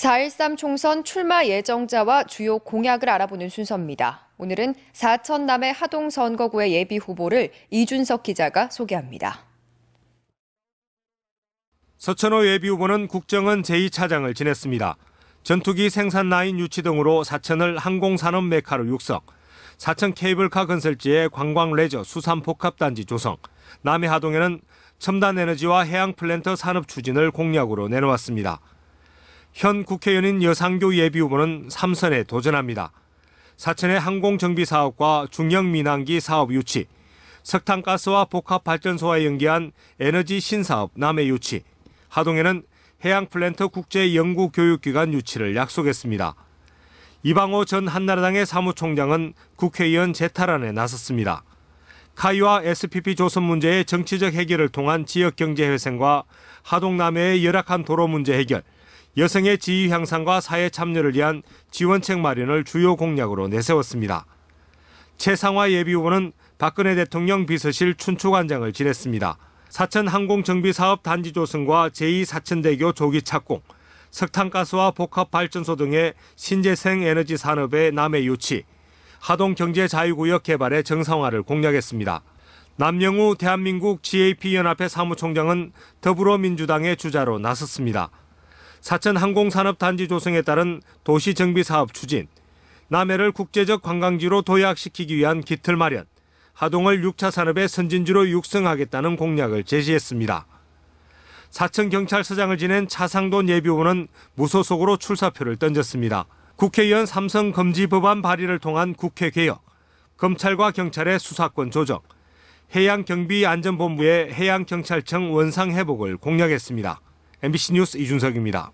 4.13 총선 출마 예정자와 주요 공약을 알아보는 순서입니다. 오늘은 사천남의 하동선거구의 예비 후보를 이준석 기자가 소개합니다. 서천호 예비 후보는 국정원 제2차장을 지냈습니다. 전투기 생산 라인 유치 등으로 사천을 항공산업 메카로 육성, 사천 케이블카 건설지의 관광 레저 수산 복합단지 조성, 남해 하동에는 첨단 에너지와 해양 플랜트 산업 추진을 공약으로 내놓았습니다. 현 국회의원인 여상교 예비후보는 3선에 도전합니다. 사천의 항공정비 사업과 중형민항기 사업 유치, 석탄가스와 복합발전소와 연계한 에너지 신사업 남해 유치, 하동에는 해양플랜트 국제연구교육기관 유치를 약속했습니다. 이방호 전 한나라당의 사무총장은 국회의원 재탈환에 나섰습니다. 카이와 SPP 조선 문제의 정치적 해결을 통한 지역경제 회생과 하동남해의 열악한 도로 문제 해결, 여성의 지위 향상과 사회 참여를 위한 지원책 마련을 주요 공약으로 내세웠습니다. 최상화 예비후보는 박근혜 대통령 비서실 춘추관장을 지냈습니다. 사천 항공정비사업 단지 조성과 제2사천대교 조기 착공, 석탄가스와 복합발전소 등의 신재생 에너지 산업의 남해 유치, 하동경제자유구역 개발의 정상화를 공략했습니다. 남영우 대한민국 GAP연합회 사무총장은 더불어민주당의 주자로 나섰습니다. 사천 항공산업단지 조성에 따른 도시정비 사업 추진, 남해를 국제적 관광지로 도약시키기 위한 기틀 마련, 하동을 6차 산업의 선진지로 육성하겠다는 공약을 제시했습니다. 사천 경찰서장을 지낸 차상돈 예비후보는 무소속으로 출사표를 던졌습니다. 국회의원 삼성 금지 법안 발의를 통한 국회 개혁, 검찰과 경찰의 수사권 조정, 해양경비안전본부의 해양경찰청 원상 회복을 공약했습니다. MBC 뉴스 이준석입니다.